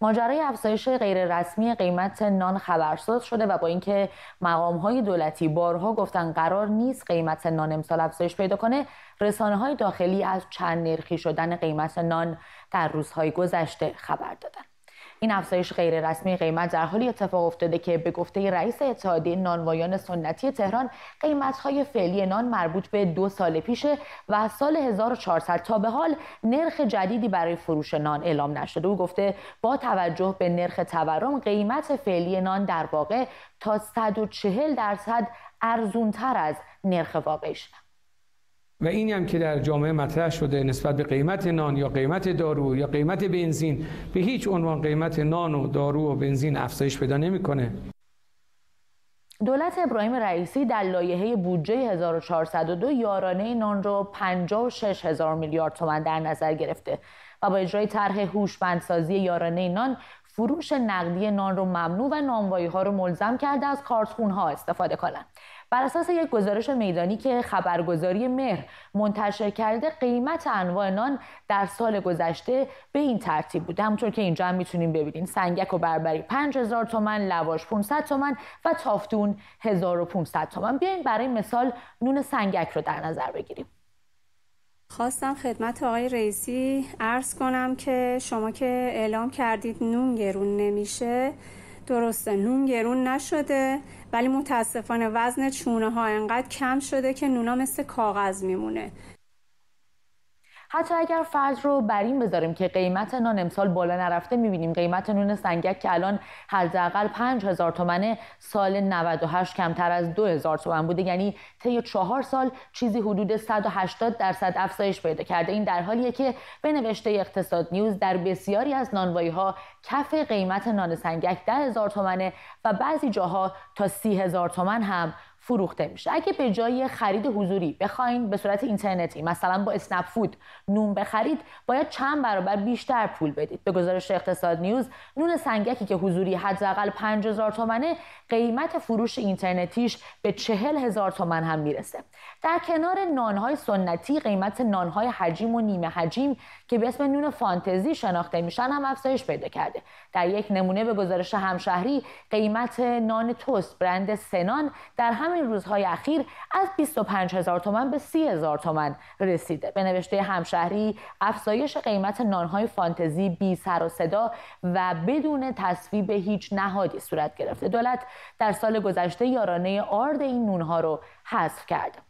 ماجرای افزایش غیررسمی قیمت نان خبرساز شده و با اینکه مقام های دولتی بارها گفتن قرار نیست قیمت نان امسال افزایش پیدا کنه رسانه های داخلی از چند نرخی شدن قیمت نان در روزهای گذشته خبر دادن این افزایش رسمی قیمت در حالی اتفاق افتاده که به گفته رئیس اتحادیه نانوایان سنتی تهران قیمتهای فعلی نان مربوط به دو سال پیش و سال 1400 تا به حال نرخ جدیدی برای فروش نان اعلام نشده او گفته با توجه به نرخ تورم قیمت فعلی نان در واقع تا 140 درصد ارزونتر از نرخ واقعیش و اینی هم که در جامعه مطرح شده نسبت به قیمت نان یا قیمت دارو یا قیمت بنزین به هیچ عنوان قیمت نان و دارو و بنزین افزایش پیدا نمیکنه. دولت ابراهیم رئیسی در لایحه بودجه 1402 یارانه نان رو 56 هزار میلیارد تومان در نظر گرفته و با اجرای طرح هوشمندسازی یارانه نان فروش نقدی نان رو ممنوع و نانوایی ها رو ملزم کرده از کارتخون ها استفاده کنند بر اساس یک گزارش میدانی که خبرگزاری مهر منتشر کرده قیمت انواع نان در سال گذشته به این ترتیب بوده همونطور که اینجا هم میتونیم ببینیم سنگک و بربری 5000 تومن لواش 500 تومن و تافتون 1500 تومن بیاین برای مثال نون سنگک رو در نظر بگیریم خواستم خدمت آقای رئیسی عرض کنم که شما که اعلام کردید نون گرون نمیشه درسته نون گرون نشده ولی متاسفانه وزن چونه ها انقدر کم شده که نونا مثل کاغذ میمونه حتی اگر فرض رو بر این بذاریم که قیمت نان امسال بالا نرفته میبینیم قیمت نون سنگک که الان حداقل 5000 تومنه سال 98 کمتر از 2000 تومن بوده یعنی طی چهار سال چیزی حدود 180 درصد افزایش پیدا کرده این در حالیه که به نوشته اقتصاد نیوز در بسیاری از نانوایی ها کف قیمت نان سنگک 10000 تومنه و بعضی جاها تا 30000 تومان هم فروخته میشه اگه به جای خرید حضوری بخواین به صورت اینترنتی مثلا با اسنپ فود نون بخرید باید چند برابر بیشتر پول بدید به گزارش اقتصاد نیوز نون سنگکی که حضوری حداقل 5000 تومنه قیمت فروش اینترنتیش به 40000 هزار تومن هم میرسه در کنار نانهای سنتی قیمت نانهای حجیم و نیمه حجیم که به اسم نون فانتزی شناخته میشن هم افزایش پیدا کرده در یک نمونه به گزارش همشهری قیمت نان توست برند سنان در همین همین روزهای اخیر از 25 هزار تومن به 30 هزار تومن رسیده به نوشته همشهری افزایش قیمت نانهای فانتزی بی سر و صدا و بدون تصویب هیچ نهادی صورت گرفته دولت در سال گذشته یارانه آرد این نونها رو حذف کرده